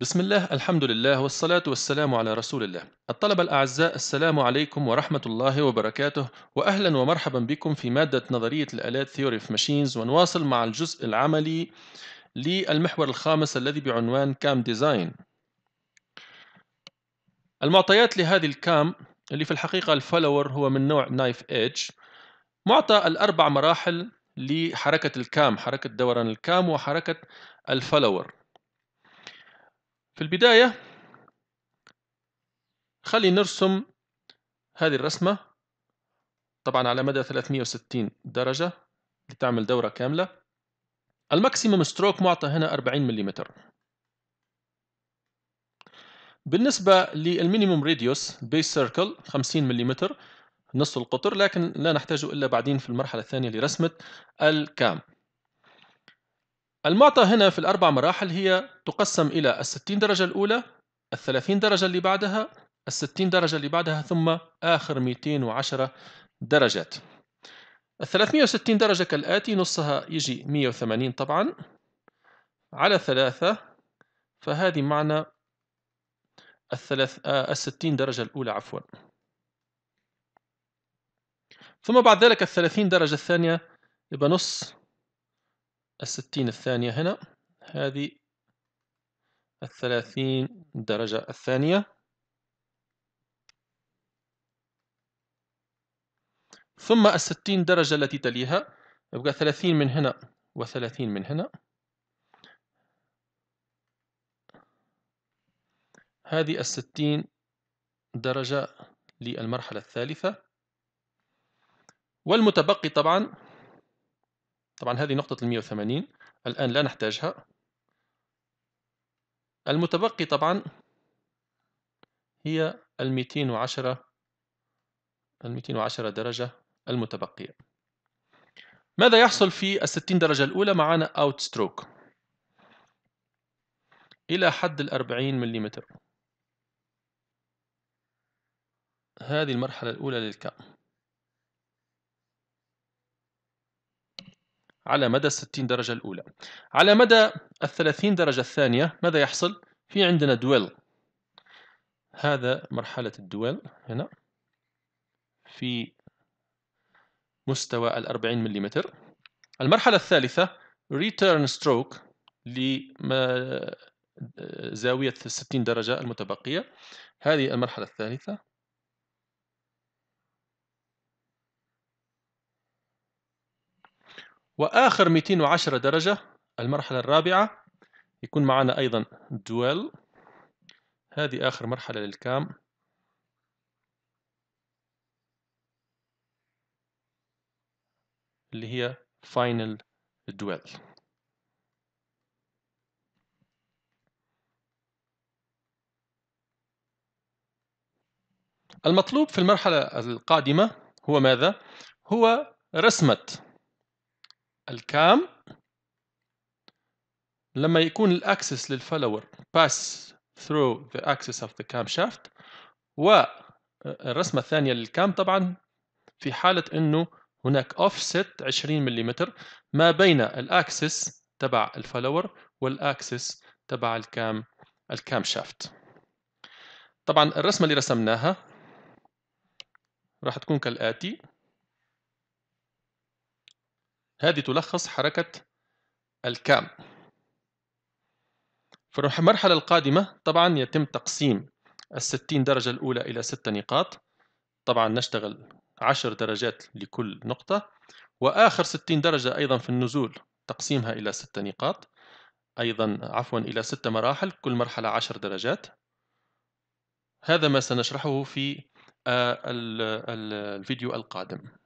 بسم الله الحمد لله والصلاة والسلام على رسول الله الطلبة الأعزاء السلام عليكم ورحمة الله وبركاته وأهلا ومرحبا بكم في مادة نظرية الآلات Theory of Machines ونواصل مع الجزء العملي للمحور الخامس الذي بعنوان كام ديزاين المعطيات لهذه الكام اللي في الحقيقة الفولور هو من نوع نايف ايدج معطى الأربع مراحل لحركة الكام حركة دوران الكام وحركة الفولور في البداية خلي نرسم هذه الرسمة طبعا على مدى 360 درجة لتعمل دورة كاملة الماكسيموم ستروك معطى هنا 40 ملم بالنسبة للمينيموم ريديوس بيس سيركل 50 ملم نص القطر لكن لا نحتاجه إلا بعدين في المرحلة الثانية لرسمة الكام المعطى هنا في الأربع مراحل هي تقسم إلى الستين درجة الأولى الثلاثين درجة اللي بعدها الستين درجة اللي بعدها ثم آخر 210 درجات الثلاثمية وستين درجة كالآتي نصها يجي مية وثمانين طبعا على ثلاثة فهذه معنى الثلاث آه الستين درجة الأولى عفوا ثم بعد ذلك الثلاثين درجة الثانية يبقى نص الستين الثانية هنا هذه الثلاثين درجة الثانية ثم الستين درجة التي تليها يبقى ثلاثين من هنا وثلاثين من هنا هذه الستين درجة للمرحلة الثالثة والمتبقي طبعا طبعا هذه نقطة ال 180 الآن لا نحتاجها المتبقي طبعا هي ال 210 ال 210 درجة المتبقية ماذا يحصل في ال 60 درجة الأولى معنا اوت ستروك إلى حد ال 40 ملم هذه المرحلة الأولى للكأم على مدى الستين درجة الأولى على مدى الثلاثين درجة الثانية ماذا يحصل؟ في عندنا دويل هذا مرحلة الدويل هنا في مستوى الأربعين ملم المرحلة الثالثة return stroke لزاوية آه، الستين درجة المتبقية هذه المرحلة الثالثة وآخر 210 درجة المرحلة الرابعة يكون معنا أيضا دويل هذه آخر مرحلة للكام اللي هي final dual المطلوب في المرحلة القادمة هو ماذا؟ هو رسمة الكام لما يكون الاكسس للفلور باس ثرو ذا اكسس اوف ذا كام شافت والرسمة الثانية للكام طبعا في حالة انه هناك سيت 20 ملم ما بين الاكسس تبع الفلور والاكسس تبع الكام الكام شافت طبعا الرسمة اللي رسمناها راح تكون كالآتي هذه تلخص حركة الكام في المرحلة القادمة طبعا يتم تقسيم الستين درجة الأولى إلى ستة نقاط طبعا نشتغل عشر درجات لكل نقطة وآخر ستين درجة أيضا في النزول تقسيمها إلى ستة نقاط أيضا عفوا إلى ستة مراحل كل مرحلة عشر درجات هذا ما سنشرحه في آه، الفيديو القادم